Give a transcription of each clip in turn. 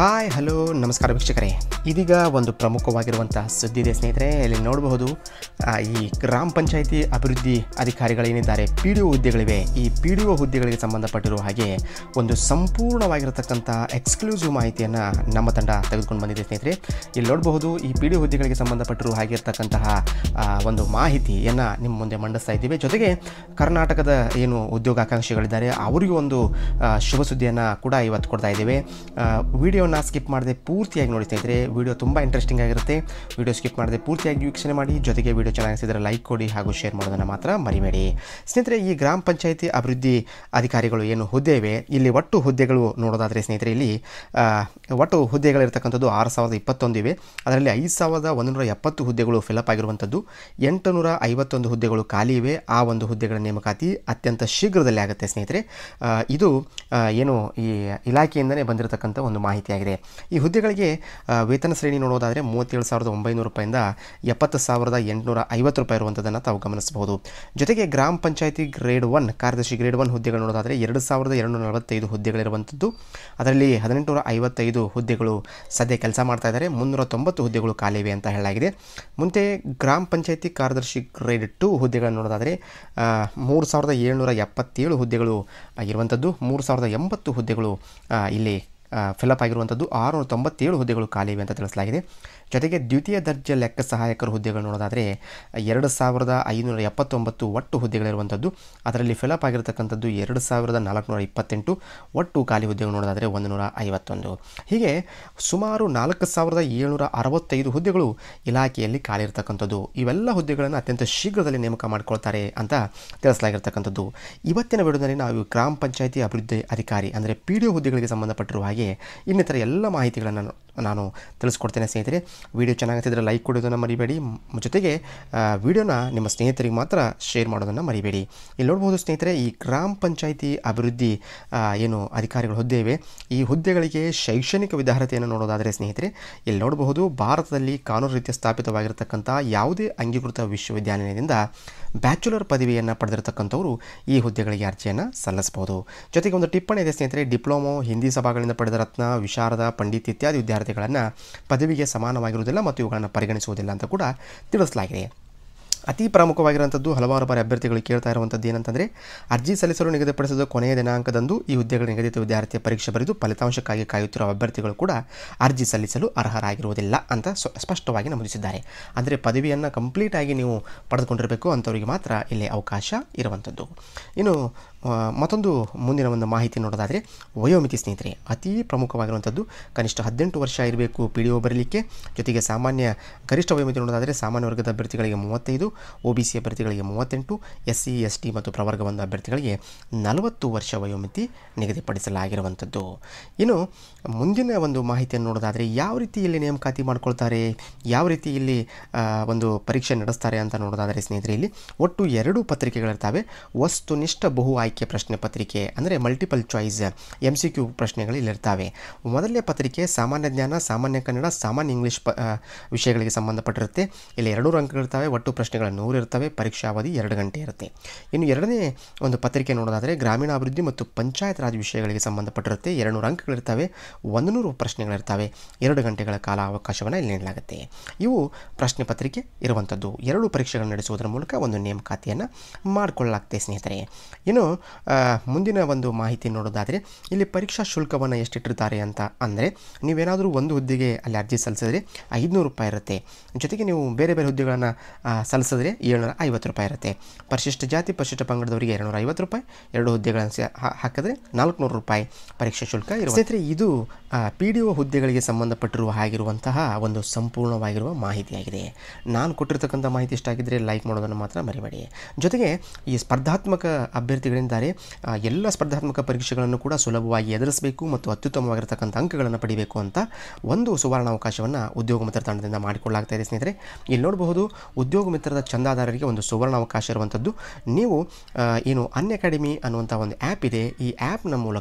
hi hello ನಮಸ್ಕಾರ ವೀಕ್ಷಕರೇ ಇದೀಗ ಒಂದು ಪ್ರಮುಖವಾಗಿರುವಂತಹ ಇದೆ ಸ್ನೇಹಿತರೆ ಇಲ್ಲಿ ನೋಡಬಹುದು ಈ ಗ್ರಾಮ ಪಂಚಾಯಿತಿ ಅಭಿವೃದ್ಧಿ ಅಧಿಕಾರಿಗಳೇನಿದ್ದಾರೆ ಪಿ ಡಿ ಒ ಹುದ್ದೆಗಳಿವೆ ಈ ಪಿ ಡಿ ಒ ಹುದ್ದೆಗಳಿಗೆ ಸಂಬಂಧಪಟ್ಟಿರುವ ಹಾಗೆ ಒಂದು ಸಂಪೂರ್ಣವಾಗಿರತಕ್ಕಂಥ ಎಕ್ಸ್ಕ್ಲೂಸಿವ್ ಮಾಹಿತಿಯನ್ನು ನಮ್ಮ ತಂಡ ತೆಗೆದುಕೊಂಡು ಬಂದಿದೆ ಸ್ನೇಹಿತರೆ ಇಲ್ಲಿ ನೋಡಬಹುದು ಈ ಪಿ ಡಿ ಒ ಹುದ್ದೆಗಳಿಗೆ ಸಂಬಂಧಪಟ್ಟಿರುವ ಹಾಗೆ ಇರತಕ್ಕಂತಹ ಒಂದು ಮಾಹಿತಿಯನ್ನು ನಿಮ್ಮ ಮುಂದೆ ಮಂಡಿಸ್ತಾ ಇದ್ದೀವಿ ಜೊತೆಗೆ ಕರ್ನಾಟಕದ ಏನು ಉದ್ಯೋಗಾಕಾಂಕ್ಷಿಗಳಿದ್ದಾರೆ ಅವರಿಗೂ ಒಂದು ಶುಭ ಸುದ್ದಿಯನ್ನು ಕೂಡ ಇವತ್ತು ಕೊಡ್ತಾ ಇದ್ದೇವೆ ವಿಡಿಯೋ ವೀಡಿಯೋನ ಸ್ಕಿಪ್ ಮಾಡದೆ ಪೂರ್ತಿಯಾಗಿ ನೋಡಿ ಸ್ನೇಹಿತರೆ ವಿಡಿಯೋ ತುಂಬ ಇಂಟ್ರೆಸ್ಟಿಂಗ್ ಆಗಿರುತ್ತೆ ವಿಡಿಯೋ ಸ್ಕಿಪ್ ಮಾಡದೆ ಪೂರ್ತಿಯಾಗಿ ವೀಕ್ಷಣೆ ಮಾಡಿ ಜೊತೆಗೆ ವೀಡಿಯೋ ಚೆನ್ನಾಗಿಸಿದರೆ ಲೈಕ್ ಕೊಡಿ ಹಾಗೂ ಶೇರ್ ಮಾಡೋದನ್ನು ಮಾತ್ರ ಮರಿಬೇಡಿ ಸ್ನೇಹಿತರೆ ಈ ಗ್ರಾಮ ಪಂಚಾಯಿತಿ ಅಭಿವೃದ್ಧಿ ಅಧಿಕಾರಿಗಳು ಏನು ಹುದ್ದೆ ಇವೆ ಇಲ್ಲಿ ಒಟ್ಟು ಹುದ್ದೆಗಳು ನೋಡೋದಾದರೆ ಸ್ನೇಹಿತರೆ ಇಲ್ಲಿ ಒಟ್ಟು ಹುದ್ದೆಗಳಿರ್ತಕ್ಕಂಥದ್ದು ಆರು ಸಾವಿರದ ಇಪ್ಪತ್ತೊಂದು ಇವೆ ಅದರಲ್ಲಿ ಐದು ಸಾವಿರದ ಒಂದುನೂರ ಎಪ್ಪತ್ತು ಹುದ್ದೆಗಳು ಫಿಲಪ್ ಆಗಿರುವಂಥದ್ದು ನೂರ ಐವತ್ತೊಂದು ಹುದ್ದೆಗಳು ಖಾಲಿ ಇವೆ ಆ ಒಂದು ಹುದ್ದೆಗಳ ನೇಮಕಾತಿ ಅತ್ಯಂತ ಶೀಘ್ರದಲ್ಲಿ ಆಗುತ್ತೆ ಸ್ನೇಹಿತರೆ ಇದು ಏನು ಈ ಇಲಾಖೆಯಿಂದನೇ ಬಂದಿರತಕ್ಕಂಥ ಒಂದು ಮಾಹಿತಿ ಆಗಿದೆ ಈ ಹುದ್ದೆಗಳಿಗೆ ವೇತನ ಶ್ರೇಣಿ ನೋಡೋದಾದರೆ ಮೂವತ್ತೇಳು ಸಾವಿರದ ಒಂಬೈನೂರು ರೂಪಾಯಿಂದ ಎಪ್ಪತ್ತು ಸಾವಿರದ ಎಂಟುನೂರ ಐವತ್ತು ರೂಪಾಯಿ ಇರುವಂಥದ್ದನ್ನು ತಾವು ಗಮನಿಸಬಹುದು ಜೊತೆಗೆ ಗ್ರಾಮ ಪಂಚಾಯಿತಿ ಗ್ರೇಡ್ ಒನ್ ಕಾರ್ಯದರ್ಶಿ ಗ್ರೇಡ್ ಒನ್ ಹುದ್ದೆಗಳು ನೋಡೋದಾದರೆ ಎರಡು ಸಾವಿರದ ಎರಡುನೂರ ನಲವತ್ತೈದು ಹುದ್ದೆಗಳಿರುವಂಥದ್ದು ಅದರಲ್ಲಿ ಹದಿನೆಂಟುನೂರ ಐವತ್ತೈದು ಹುದ್ದೆಗಳು ಸದ್ಯ ಕೆಲಸ ಮಾಡ್ತಾ ಇದ್ದಾರೆ ಮುನ್ನೂರ ತೊಂಬತ್ತು ಹುದ್ದೆಗಳು ಖಾಲಿವೆ ಅಂತ ಹೇಳಲಾಗಿದೆ ಮುಂತೆ ಗ್ರಾಮ ಪಂಚಾಯಿತಿ ಕಾರ್ಯದರ್ಶಿ ಗ್ರೇಡ್ ಟು ಹುದ್ದೆಗಳನ್ನು ನೋಡೋದಾದರೆ ಮೂರು ಸಾವಿರದ ಏಳ್ನೂರ ಎಪ್ಪತ್ತೇಳು ಹುದ್ದೆಗಳು ಇರುವಂಥದ್ದು ಮೂರು ಸಾವಿರದ ಎಂಬತ್ತು ಹುದ್ದೆಗಳು ಇಲ್ಲಿ ಫಿಲಪ್ ಆಗಿರುವಂಥದ್ದು ಆರುನೂರ ತೊಂಬತ್ತೇಳು ಹುದ್ದೆಗಳು ಖಾಲಿ ಇವೆ ಅಂತ ತಿಳಿಸಲಾಗಿದೆ ಜೊತೆಗೆ ದ್ವಿತೀಯ ದರ್ಜೆ ಲೆಕ್ಕ ಸಹಾಯಕರ ಹುದ್ದೆಗಳು ನೋಡೋದಾದರೆ ಎರಡು ಸಾವಿರದ ಐನೂರ ಎಪ್ಪತ್ತೊಂಬತ್ತು ಒಟ್ಟು ಹುದ್ದೆಗಳಿರುವಂಥದ್ದು ಅದರಲ್ಲಿ ಫಿಲಪ್ ಆಗಿರತಕ್ಕಂಥದ್ದು ಎರಡು ಸಾವಿರದ ನಾಲ್ಕುನೂರ ಇಪ್ಪತ್ತೆಂಟು ಒಟ್ಟು ಖಾಲಿ ಹುದ್ದೆಗಳು ನೋಡೋದಾದರೆ ಒಂದು ನೂರ ಐವತ್ತೊಂದು ಹೀಗೆ ಸುಮಾರು ನಾಲ್ಕು ಸಾವಿರದ ಏಳ್ನೂರ ಅರವತ್ತೈದು ಹುದ್ದೆಗಳು ಇಲಾಖೆಯಲ್ಲಿ ಖಾಲಿ ಇರತಕ್ಕಂಥದ್ದು ಇವೆಲ್ಲ ಹುದ್ದೆಗಳನ್ನು ಅತ್ಯಂತ ಶೀಘ್ರದಲ್ಲಿ ನೇಮಕ ಮಾಡಿಕೊಳ್ತಾರೆ ಅಂತ ತಿಳಿಸಲಾಗಿರ್ತಕ್ಕಂಥದ್ದು ಇವತ್ತಿನ ವಿಡಿಯೋದಲ್ಲಿ ನಾವು ಗ್ರಾಮ ಪಂಚಾಯಿತಿ ಅಭಿವೃದ್ಧಿ ಅಧಿಕಾರಿ ಅಂದರೆ ಪಿ ಡಿ ಹುದ್ದೆಗಳಿಗೆ ಸಂಬಂಧಪಟ್ಟಿರುವ ಹಾಗೆ ಹಾಗೆ ಇನ್ನಿತರ ಎಲ್ಲ ಮಾಹಿತಿಗಳನ್ನು ನಾನು ತಿಳಿಸ್ಕೊಡ್ತೇನೆ ಸ್ನೇಹಿತರೆ ವಿಡಿಯೋ ಚೆನ್ನಾಗಿದ್ದರೆ ಲೈಕ್ ಕೊಡೋದನ್ನು ಮರಿಬೇಡಿ ಜೊತೆಗೆ ವಿಡಿಯೋನ ನಿಮ್ಮ ಸ್ನೇಹಿತರಿಗೆ ಮಾತ್ರ ಶೇರ್ ಮಾಡೋದನ್ನು ಮರಿಬೇಡಿ ಇಲ್ಲಿ ನೋಡ್ಬೋದು ಸ್ನೇಹಿತರೆ ಈ ಗ್ರಾಮ ಪಂಚಾಯಿತಿ ಅಭಿವೃದ್ಧಿ ಏನು ಅಧಿಕಾರಿಗಳು ಹುದ್ದೆ ಇವೆ ಈ ಹುದ್ದೆಗಳಿಗೆ ಶೈಕ್ಷಣಿಕ ವಿಧಾರತೆಯನ್ನು ನೋಡೋದಾದರೆ ಸ್ನೇಹಿತರೆ ಇಲ್ಲಿ ನೋಡಬಹುದು ಭಾರತದಲ್ಲಿ ಕಾನೂನು ರೀತಿಯ ಸ್ಥಾಪಿತವಾಗಿರತಕ್ಕಂಥ ಯಾವುದೇ ಅಂಗೀಕೃತ ವಿಶ್ವವಿದ್ಯಾನಿಲಯದಿಂದ ಬ್ಯಾಚುಲರ್ ಪದವಿಯನ್ನು ಪಡೆದಿರತಕ್ಕಂಥವರು ಈ ಹುದ್ದೆಗಳಿಗೆ ಅರ್ಜಿಯನ್ನು ಸಲ್ಲಿಸಬಹುದು ಜೊತೆಗೆ ಒಂದು ಟಿಪ್ಪಣಿ ಇದೆ ಸ್ನೇಹಿತರೆ ಡಿಪ್ಲೊಮೊ ಹಿಂದಿ ಸಭಾಗಳಿಂದ ಪಡೆದ ರತ್ನ ವಿಶಾರದ ಪಂಡಿತ್ ಇತ್ಯಾದಿ ವಿದ್ಯಾರ್ಥಿಗಳನ್ನು ಪದವಿಗೆ ಸಮಾನವಾಗಿರುವುದಿಲ್ಲ ಮತ್ತು ಇವುಗಳನ್ನು ಪರಿಗಣಿಸುವುದಿಲ್ಲ ಅಂತ ಕೂಡ ತಿಳಿಸಲಾಗಿದೆ ಅತಿ ಪ್ರಮುಖವಾಗಿರುವಂಥದ್ದು ಹಲವಾರು ಬಾರಿ ಅಭ್ಯರ್ಥಿಗಳು ಕೇಳ್ತಾ ಇರುವಂಥದ್ದು ಏನಂತಂದರೆ ಅರ್ಜಿ ಸಲ್ಲಿಸಲು ನಿಗದಿಪಡಿಸಿದ ಕೊನೆಯ ದಿನಾಂಕದಂದು ಈ ಹುದ್ದೆಗಳ ನಿಗದಿತ ವಿದ್ಯಾರ್ಥಿಯ ಪರೀಕ್ಷೆ ಬರೆದು ಫಲಿತಾಂಶಕ್ಕಾಗಿ ಕಾಯುತ್ತಿರುವ ಅಭ್ಯರ್ಥಿಗಳು ಕೂಡ ಅರ್ಜಿ ಸಲ್ಲಿಸಲು ಅರ್ಹರಾಗಿರುವುದಿಲ್ಲ ಅಂತ ಸ್ಪಷ್ಟವಾಗಿ ನಮೂದಿಸಿದ್ದಾರೆ ಅಂದರೆ ಪದವಿಯನ್ನು ಕಂಪ್ಲೀಟಾಗಿ ನೀವು ಪಡೆದುಕೊಂಡಿರಬೇಕು ಅಂಥವರಿಗೆ ಮಾತ್ರ ಇಲ್ಲಿ ಅವಕಾಶ ಇರುವಂಥದ್ದು ಇನ್ನು ಮತ್ತೊಂದು ಮುಂದಿನ ಒಂದು ಮಾಹಿತಿ ನೋಡೋದಾದರೆ ವಯೋಮಿತಿ ಸ್ನೇಹಿತರೆ ಅತೀ ಪ್ರಮುಖವಾಗಿರುವಂಥದ್ದು ಕನಿಷ್ಠ ಹದಿನೆಂಟು ವರ್ಷ ಇರಬೇಕು ಪಿ ಡಿ ಒ ಬರಲಿಕ್ಕೆ ಜೊತೆಗೆ ಸಾಮಾನ್ಯ ಗರಿಷ್ಠ ವಯೋಮಿತಿ ನೋಡೋದಾದರೆ ಸಾಮಾನ್ಯ ವರ್ಗದ ಅಭ್ಯರ್ಥಿಗಳಿಗೆ ಮೂವತ್ತೈದು ಒ ಬಿ ಸಿ ಅಭ್ಯರ್ಥಿಗಳಿಗೆ ಮೂವತ್ತೆಂಟು ಎಸ್ ಸಿ ಎಸ್ ಟಿ ಮತ್ತು ಪ್ರವರ್ಗ ಒಂದು ಅಭ್ಯರ್ಥಿಗಳಿಗೆ ನಲವತ್ತು ವರ್ಷ ವಯೋಮಿತಿ ನಿಗದಿಪಡಿಸಲಾಗಿರುವಂಥದ್ದು ಇನ್ನು ಮುಂದಿನ ಒಂದು ಮಾಹಿತಿಯನ್ನು ನೋಡೋದಾದರೆ ಯಾವ ರೀತಿ ಇಲ್ಲಿ ನೇಮಕಾತಿ ಮಾಡ್ಕೊಳ್ತಾರೆ ಯಾವ ರೀತಿ ಇಲ್ಲಿ ಒಂದು ಪರೀಕ್ಷೆ ನಡೆಸ್ತಾರೆ ಅಂತ ನೋಡೋದಾದರೆ ಸ್ನೇಹಿತರೆ ಇಲ್ಲಿ ಒಟ್ಟು ಎರಡು ಪತ್ರಿಕೆಗಳಿರ್ತವೆ ವಸ್ತುನಿಷ್ಠ ಬಹು ಆಯ್ಕೆ ಪ್ರಶ್ನೆ ಪತ್ರಿಕೆ ಅಂದರೆ multiple choice M C Q ಪ್ರಶ್ನೆಗಳು ಇಲ್ಲಿರ್ತವೆ ಮೊದಲನೇ ಪತ್ರಿಕೆ ಸಾಮಾನ್ಯ ಜ್ಞಾನ ಸಾಮಾನ್ಯ ಕನ್ನಡ ಸಾಮಾನ್ಯ ಇಂಗ್ಲೀಷ್ ಪ ವಿಷಯಗಳಿಗೆ ಸಂಬಂಧಪಟ್ಟಿರುತ್ತೆ ಇಲ್ಲಿ ಎರಡು ಅಂಕಗಳಿರ್ತವೆ ಒಟ್ಟು ಪ್ರಶ್ನೆಗಳ ನೂರು ಇರ್ತವೆ ಪರೀಕ್ಷಾ ಅವಧಿ ಎರಡು ಗಂಟೆ ಇರುತ್ತೆ ಇನ್ನು ಎರಡನೇ ಒಂದು ಪತ್ರಿಕೆ ನೋಡೋದಾದರೆ ಗ್ರಾಮೀಣಾಭಿವೃದ್ಧಿ ಮತ್ತು ಪಂಚಾಯತ್ ರಾಜ್ ವಿಷಯಗಳಿಗೆ ಸಂಬಂಧಪಟ್ಟಿರುತ್ತೆ ಎರಡು ನೂರು ಅಂಕಗಳಿರ್ತವೆ ಒಂದು ನೂರು ಪ್ರಶ್ನೆಗಳಿರ್ತವೆ ಎರಡು ಗಂಟೆಗಳ ಕಾಲ ಅವಕಾಶವನ್ನು ಇಲ್ಲಿ ನೀಡಲಾಗುತ್ತೆ ಇವು ಪ್ರಶ್ನೆ ಪತ್ರಿಕೆ ಇರುವಂಥದ್ದು ಎರಡು ಪರೀಕ್ಷೆಗಳನ್ನು ನಡೆಸುವುದರ ಮೂಲಕ ಒಂದು ನೇಮಕಾತಿಯನ್ನು ಮಾಡಿಕೊಳ್ಳಲಾಗ್ತದೆ ಸ್ನೇಹಿತರೆ ಇನ್ನು ಮುಂದಿನ ಒಂದು ಮಾಹಿತಿ ನೋಡೋದಾದರೆ ಇಲ್ಲಿ ಪರೀಕ್ಷಾ ಶುಲ್ಕವನ್ನು ಎಷ್ಟಿಟ್ಟಿರ್ತಾರೆ ಅಂತ ಅಂದರೆ ನೀವೇನಾದರೂ ಒಂದು ಹುದ್ದೆಗೆ ಅಲ್ಲಿ ಅರ್ಜಿ ಸಲ್ಲಿಸಿದ್ರೆ ಐದುನೂರು ರೂಪಾಯಿ ಇರುತ್ತೆ ಜೊತೆಗೆ ನೀವು ಬೇರೆ ಬೇರೆ ಹುದ್ದೆಗಳನ್ನು ಸಲ್ಲಿಸಿದ್ರೆ ಏಳ್ನೂರ ಐವತ್ತು ರೂಪಾಯಿ ಇರುತ್ತೆ ಪರಿಶಿಷ್ಟ ಜಾತಿ ಪರಿಶಿಷ್ಟ ಪಂಗಡದವರಿಗೆ ಎರಡುನೂರ ಐವತ್ತು ರೂಪಾಯಿ ಎರಡು ಹುದ್ದೆಗಳನ್ನು ಹಾಕಿದ್ರೆ ನಾಲ್ಕುನೂರು ರೂಪಾಯಿ ಪರೀಕ್ಷಾ ಶುಲ್ಕ ಇರುತ್ತೆ ಇದು ಪಿ ಡಿ ಒ ಹುದ್ದೆಗಳಿಗೆ ಸಂಬಂಧಪಟ್ಟಿರುವ ಆಗಿರುವಂತಹ ಒಂದು ಸಂಪೂರ್ಣವಾಗಿರುವ ಮಾಹಿತಿಯಾಗಿದೆ ನಾನು ಕೊಟ್ಟಿರ್ತಕ್ಕಂಥ ಮಾಹಿತಿ ಇಷ್ಟ ಲೈಕ್ ಮಾಡೋದನ್ನು ಮಾತ್ರ ಮರಿಬೇಡಿ ಜೊತೆಗೆ ಈ ಸ್ಪರ್ಧಾತ್ಮಕ ಅಭ್ಯರ್ಥಿಗಳಿಂದ ಎಂದಿದ್ದಾರೆ ಎಲ್ಲ ಸ್ಪರ್ಧಾತ್ಮಕ ಪರೀಕ್ಷೆಗಳನ್ನು ಕೂಡ ಸುಲಭವಾಗಿ ಎದುರಿಸಬೇಕು ಮತ್ತು ಅತ್ಯುತ್ತಮವಾಗಿರ್ತಕ್ಕಂಥ ಅಂಕಗಳನ್ನು ಪಡಿಬೇಕು ಅಂತ ಒಂದು ಸುವರ್ಣ ಅವಕಾಶವನ್ನು ಉದ್ಯೋಗ ಮಿತ್ರ ತಂಡದಿಂದ ಮಾಡಿಕೊಳ್ಳಲಾಗ್ತಾ ಇದೆ ಸ್ನೇಹಿತರೆ ಇಲ್ಲಿ ನೋಡಬಹುದು ಉದ್ಯೋಗ ಮಿತ್ರದ ಚಂದಾದಾರರಿಗೆ ಒಂದು ಸುವರ್ಣ ಅವಕಾಶ ಇರುವಂಥದ್ದು ನೀವು ಏನು ಅನ್ ಅಕಾಡೆಮಿ ಅನ್ನುವಂಥ ಒಂದು ಆ್ಯಪ್ ಇದೆ ಈ ಆ್ಯಪ್ನ ಮೂಲಕ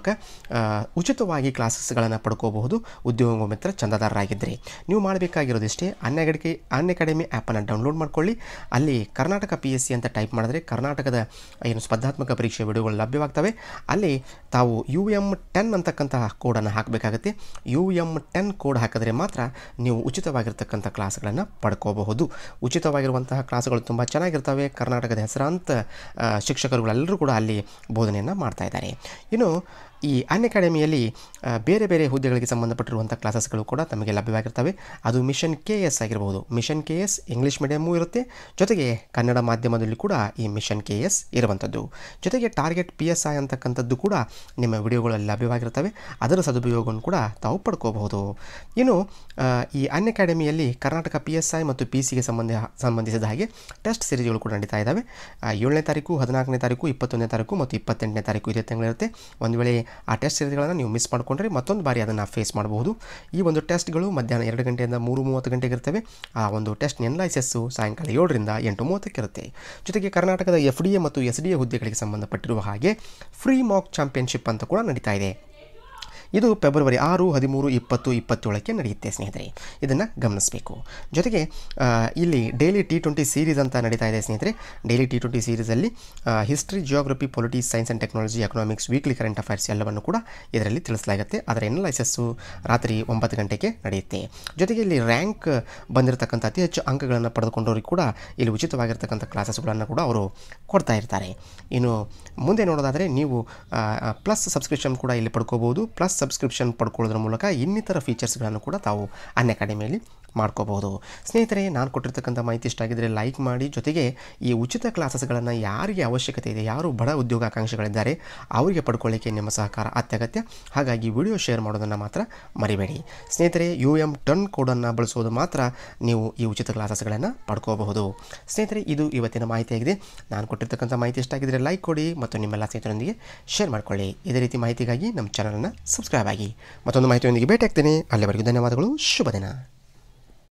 ಉಚಿತವಾಗಿ ಕ್ಲಾಸಸ್ಗಳನ್ನು ಪಡ್ಕೋಬಹುದು ಉದ್ಯೋಗ ಮಿತ್ರ ಚಂದಾದಾರರಾಗಿದ್ದರೆ ನೀವು ಮಾಡಬೇಕಾಗಿರೋದಿಷ್ಟೇ ಅನ್ ಅಕಾಡೆಮಿ ಅನ್ ಅಕಾಡೆಮಿ ಆ್ಯಪನ್ನು ಡೌನ್ಲೋಡ್ ಮಾಡಿಕೊಳ್ಳಿ ಅಲ್ಲಿ ಕರ್ನಾಟಕ ಪಿ ಎಸ್ ಸಿ ಅಂತ ಟೈಪ್ ಮಾಡಿದ್ರೆ ಕರ್ನಾಟಕದ ಏನು ಸ್ಪರ್ಧಾತ್ಮಕ ಪರೀಕ್ಷೆ ವಿಡಿಯೋ ಲಭ್ಯವಾಗ್ತವೆ ಅಲ್ಲಿ ತಾವು ಯು ಎಮ್ ಟೆನ್ ಅಂತಕ್ಕಂತಹ ಕೋಡನ್ನು ಹಾಕಬೇಕಾಗುತ್ತೆ ಯು ಎಮ್ ಟೆನ್ ಕೋಡ್ ಹಾಕಿದ್ರೆ ಮಾತ್ರ ನೀವು ಉಚಿತವಾಗಿರ್ತಕ್ಕಂಥ ಕ್ಲಾಸ್ಗಳನ್ನು ಪಡ್ಕೋಬಹುದು ಉಚಿತವಾಗಿರುವಂತಹ ಕ್ಲಾಸ್ಗಳು ತುಂಬ ಚೆನ್ನಾಗಿರ್ತವೆ ಕರ್ನಾಟಕದ ಹೆಸರಾಂತ ಶಿಕ್ಷಕರುಗಳೆಲ್ಲರೂ ಕೂಡ ಅಲ್ಲಿ ಬೋಧನೆಯನ್ನು ಮಾಡ್ತಾ ಇದ್ದಾರೆ ಇನ್ನು ಈ ಅನ್ ಅಕಾಡೆಮಿಯಲ್ಲಿ ಬೇರೆ ಬೇರೆ ಹುದ್ದೆಗಳಿಗೆ ಸಂಬಂಧಪಟ್ಟಿರುವಂಥ ಕ್ಲಾಸಸ್ಗಳು ಕೂಡ ತಮಗೆ ಲಭ್ಯವಾಗಿರ್ತವೆ ಅದು ಮಿಷನ್ ಕೆ ಎಸ್ ಆಗಿರ್ಬೋದು ಮಿಷನ್ ಕೆ ಎಸ್ ಇಂಗ್ಲೀಷ್ ಮೀಡಿಯಮೂ ಇರುತ್ತೆ ಜೊತೆಗೆ ಕನ್ನಡ ಮಾಧ್ಯಮದಲ್ಲಿ ಕೂಡ ಈ ಮಿಷನ್ ಕೆ ಎಸ್ ಇರುವಂಥದ್ದು ಜೊತೆಗೆ ಟಾರ್ಗೆಟ್ ಪಿ ಎಸ್ ಐ ಅಂತಕ್ಕಂಥದ್ದು ಕೂಡ ನಿಮ್ಮ ವಿಡಿಯೋಗಳಲ್ಲಿ ಲಭ್ಯವಾಗಿರ್ತವೆ ಅದರ ಸದುಪಯೋಗವನ್ನು ಕೂಡ ತಾವು ಪಡ್ಕೋಬಹುದು ಇನ್ನು ಈ ಅನ್ ಅಕಾಡೆಮಿಯಲ್ಲಿ ಕರ್ನಾಟಕ ಪಿ ಎಸ್ ಐ ಮತ್ತು ಪಿ ಸಿಗೆ ಸಂಬಂಧ ಸಂಬಂಧಿಸಿದ ಹಾಗೆ ಟೆಸ್ಟ್ ಸಿರೀಸ್ಗಳು ಕೂಡ ನಡೀತಾ ಇದ್ದಾವೆ ಏಳನೇ ತಾರೀಕು ಹದಿನಾಲ್ಕನೇ ತಾರೀಕು ಇಪ್ಪತ್ತೊಂದನೇ ತಾರೀಕು ಮತ್ತು ಇಪ್ಪತ್ತೆಂಟನೇ ತಾರೀಕು ಇದೇ ತಿಂಗಳಿರುತ್ತೆ ಒಂದು ವೇಳೆ ಆ ಟೆಸ್ಟ್ ಸೀರೀಸ್ಗಳನ್ನು ನೀವು ಮಿಸ್ ಮಾಡಿಕೊಂಡ್ರೆ ಮತ್ತೊಂದು ಬಾರಿ ಅದನ್ನು ಫೇಸ್ ಮಾಡಬಹುದು ಈ ಒಂದು ಟೆಸ್ಟ್ಗಳು ಮಧ್ಯಾಹ್ನ ಎರಡು ಗಂಟೆಯಿಂದ ಮೂರು ಮೂವತ್ತು ಗಂಟೆಗೆ ಇರ್ತವೆ ಆ ಒಂದು ಟೆಸ್ಟ್ ಎನ್ಲೈಸಸ್ಸು ಸಾಯಂಕಾಲ ಏಳರಿಂದ ಎಂಟು ಮೂವತ್ತಕ್ಕೆ ಇರುತ್ತೆ ಜೊತೆಗೆ ಕರ್ನಾಟಕದ ಎಫ್ ಡಿ ಎ ಮತ್ತು ಎಸ್ ಡಿ ಎ ಹುದ್ದೆಗಳಿಗೆ ಸಂಬಂಧಪಟ್ಟಿರುವ ಹಾಗೆ ಫ್ರೀ ಮಾಕ್ ಚಾಂಪಿಯನ್ಶಿಪ್ ಅಂತ ಕೂಡ ನಡೀತಾ ಇದೆ ಇದು ಫೆಬ್ರವರಿ ಆರು ಹದಿಮೂರು ಇಪ್ಪತ್ತು ಇಪ್ಪತ್ತೇಳಕ್ಕೆ ನಡೆಯುತ್ತೆ ಸ್ನೇಹಿತರೆ ಇದನ್ನು ಗಮನಿಸಬೇಕು ಜೊತೆಗೆ ಇಲ್ಲಿ ಡೈಲಿ ಟಿ ಟ್ವೆಂಟಿ ಸೀರೀಸ್ ಅಂತ ನಡೀತಾ ಇದೆ ಸ್ನೇಹಿತರೆ ಡೈಲಿ ಟಿ ಟ್ವೆಂಟಿ ಸೀರೀಸಲ್ಲಿ history geography politics science and technology economics weekly current affairs ಎಲ್ಲವನ್ನು ಕೂಡ ಇದರಲ್ಲಿ ತಿಳಿಸಲಾಗುತ್ತೆ ಅದರ ಎನಲೈಸಸ್ಸು ರಾತ್ರಿ ಒಂಬತ್ತು ಗಂಟೆಗೆ ನಡೆಯುತ್ತೆ ಜೊತೆಗೆ ಇಲ್ಲಿ ರ್ಯಾಂಕ್ ಬಂದಿರತಕ್ಕಂಥ ಅತಿ ಹೆಚ್ಚು ಅಂಕಗಳನ್ನು ಪಡೆದುಕೊಂಡವ್ರಿಗೆ ಕೂಡ ಇಲ್ಲಿ ಉಚಿತವಾಗಿರ್ತಕ್ಕಂಥ ಕ್ಲಾಸಸ್ಗಳನ್ನು ಕೂಡ ಅವರು ಕೊಡ್ತಾ ಇರ್ತಾರೆ ಇನ್ನು ಮುಂದೆ ನೋಡೋದಾದರೆ ನೀವು ಪ್ಲಸ್ ಸಬ್ಸ್ಕ್ರಿಪ್ಷನ್ ಕೂಡ ಇಲ್ಲಿ ಪಡ್ಕೋಬೋದು ಪ್ಲಸ್ ಸಬ್ಸ್ಕ್ರಿಪ್ಷನ್ ಪಡ್ಕೊಳ್ಳೋದ್ರ ಮೂಲಕ ಇನ್ನಿತರ ಫೀಚರ್ಸ್ಗಳನ್ನು ಕೂಡ ತಾವು ಅನ್ ಅಕಾಡೆಮಿಯಲ್ಲಿ ಮಾಡ್ಕೋಬಹುದು ಸ್ನೇಹಿತರೆ ನಾನು ಕೊಟ್ಟಿರ್ತಕ್ಕಂಥ ಮಾಹಿತಿ ಇಷ್ಟ ಆಗಿದ್ದರೆ ಲೈಕ್ ಮಾಡಿ ಜೊತೆಗೆ ಈ ಉಚಿತ ಕ್ಲಾಸಸ್ಗಳನ್ನು ಯಾರಿಗೆ ಅವಶ್ಯಕತೆ ಇದೆ ಯಾರು ಬಡ ಉದ್ಯೋಗಾಕಾಂಕ್ಷಿಗಳಿದ್ದಾರೆ ಅವರಿಗೆ ಪಡ್ಕೊಳ್ಳಿಕ್ಕೆ ನಿಮ್ಮ ಸಹಕಾರ ಅತ್ಯಗತ್ಯ ಹಾಗಾಗಿ ವಿಡಿಯೋ ಶೇರ್ ಮಾಡೋದನ್ನು ಮಾತ್ರ ಮರಿಬೇಡಿ ಸ್ನೇಹಿತರೆ ಯು ಎಮ್ ಟನ್ ಕೋಡನ್ನು ಬಳಸೋದು ಮಾತ್ರ ನೀವು ಈ ಉಚಿತ ಕ್ಲಾಸಸ್ಗಳನ್ನು ಪಡ್ಕೋಬಹುದು ಸ್ನೇಹಿತರೆ ಇದು ಇವತ್ತಿನ ಮಾಹಿತಿಯಾಗಿದೆ ನಾನು ಕೊಟ್ಟಿರ್ತಕ್ಕಂಥ ಮಾಹಿತಿ ಇಷ್ಟ ಆಗಿದ್ದರೆ ಲೈಕ್ ಕೊಡಿ ಮತ್ತು ನಿಮ್ಮೆಲ್ಲ ಸ್ನೇಹಿತರೊಂದಿಗೆ ಶೇರ್ ಮಾಡಿಕೊಳ್ಳಿ ಇದೇ ರೀತಿ ಮಾಹಿತಿಗಾಗಿ ನಮ್ಮ ಚಾನಲನ್ನು ಸಬ್ಸ್ಕ್ರೈಬ್ ಆಗಿ ಮತ್ತೊಂದು ಮಾಹಿತಿಯೊಂದಿಗೆ ಭೇಟಿ ಅಲ್ಲಿವರೆಗೂ ಧನ್ಯವಾದಗಳು ಶುಭ ದಿನ